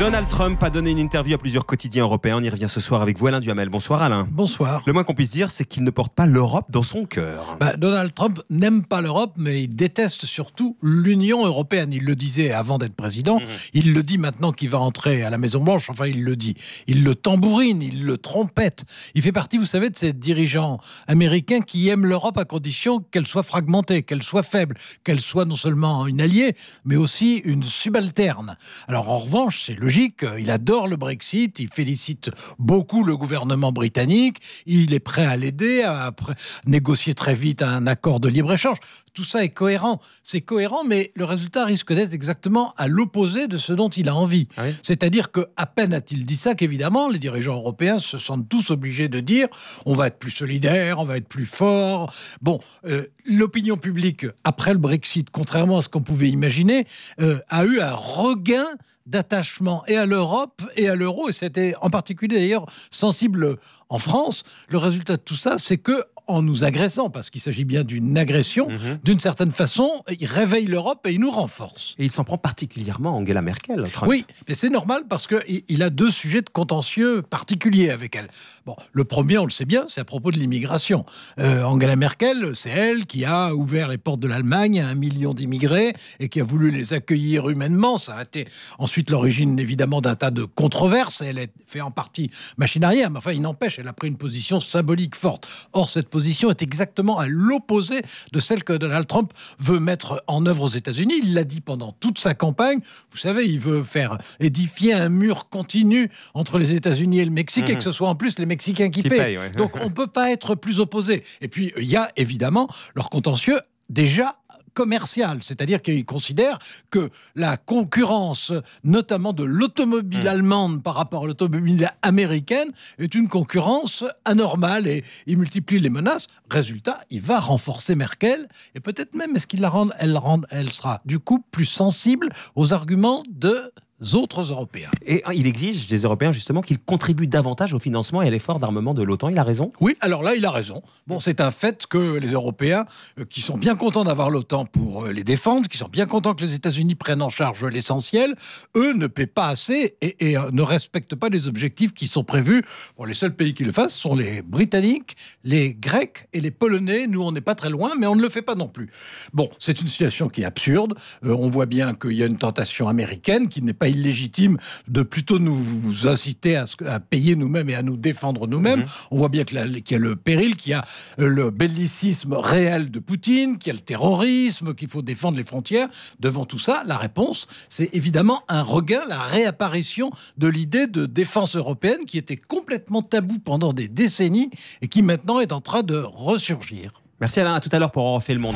Donald Trump a donné une interview à plusieurs quotidiens européens. On y revient ce soir avec vous, Alain Duhamel. Bonsoir, Alain. Bonsoir. Le moins qu'on puisse dire, c'est qu'il ne porte pas l'Europe dans son cœur. Bah, Donald Trump n'aime pas l'Europe, mais il déteste surtout l'Union européenne. Il le disait avant d'être président. Mhm. Il le dit maintenant qu'il va entrer à la Maison-Blanche. Enfin, il le dit. Il le tambourine, il le trompette. Il fait partie, vous savez, de ces dirigeants américains qui aiment l'Europe à condition qu'elle soit fragmentée, qu'elle soit faible, qu'elle soit non seulement une alliée, mais aussi une subalterne. Alors, en revanche, c'est il adore le Brexit, il félicite beaucoup le gouvernement britannique, il est prêt à l'aider, à, négocier très vite un accord de libre-échange. Tout ça est cohérent. C'est cohérent, mais le résultat risque d'être exactement à l'opposé de ce dont il a envie. Ah C'est-à-dire que à peine a-t-il dit ça qu'évidemment, les dirigeants européens se sentent tous obligés de dire on va être plus solidaire, on va être plus fort. Bon, euh, l'opinion publique, après le Brexit, contrairement à ce qu'on pouvait imaginer, euh, a eu un regain d'attachement et à l'Europe et à l'euro, et c'était en particulier d'ailleurs sensible en France. Le résultat de tout ça, c'est que en nous agressant, parce qu'il s'agit bien d'une agression, mhm. d'une certaine façon, il réveille l'Europe et il nous renforce. Et il s'en prend particulièrement Angela Merkel. Oui, mais c'est normal parce qu'il a deux sujets de contentieux particuliers avec elle. Bon, le premier, on le sait bien, c'est à propos de l'immigration. Euh, Angela Merkel, c'est elle qui a ouvert les portes de l'Allemagne à un million d'immigrés et qui a voulu les accueillir humainement. Ça a été ensuite l'origine, évidemment, d'un tas de controverses. Elle est fait en partie machine mais enfin, il n'empêche, elle a pris une position symbolique forte. Or, cette position est exactement à l'opposé de celle que Donald Trump veut mettre en œuvre aux États-Unis. Il l'a dit pendant toute sa campagne. Vous savez, il veut faire édifier un mur continu entre les États-Unis et le Mexique et mhm. que ce soit en plus les Mexicains qui, payent. paient. Donc on ne peut pas être plus opposé. Et puis il y a évidemment leur contentieux déjà commercial, c'est-à-dire qu'il considère que la concurrence, notamment de l'automobile hmm. allemande par rapport à l'automobile américaine, est une concurrence anormale et il multiplie les menaces. Résultat, il va renforcer Merkel et peut-être même est-ce qu'il la rend, elle, rend, elle sera du coup plus sensible aux arguments de autres Européens. Et hein, il exige des Européens justement qu'ils contribuent davantage au financement et à l'effort d'armement de l'OTAN. Il a raison Oui, alors là, il a raison. Bon, c'est un fait que les Européens, euh, qui sont bien contents d'avoir l'OTAN pour euh, les défendre, qui sont bien contents que les États-Unis prennent en charge l'essentiel, eux ne paient pas assez et, euh, ne respectent pas les objectifs qui sont prévus. Bon, les seuls pays qui le fassent sont les Britanniques, les Grecs et les Polonais. Nous, on n'est pas très loin, mais on ne le fait pas non plus. Bon, c'est une situation qui est absurde. on voit bien qu'il y a une tentation américaine qui n'est pas illégitime de plutôt nous inciter à, payer nous-mêmes et à nous défendre nous-mêmes. Mhm. On voit bien qu'il y a le péril, qu'il y a le bellicisme réel de Poutine, qu'il y a le terrorisme, qu'il faut défendre les frontières. Devant tout ça, la réponse, c'est évidemment un regain, la réapparition de l'idée de défense européenne qui était complètement taboue pendant des décennies et qui maintenant est en train de ressurgir. Merci Alain, à tout à l'heure pour en le monde.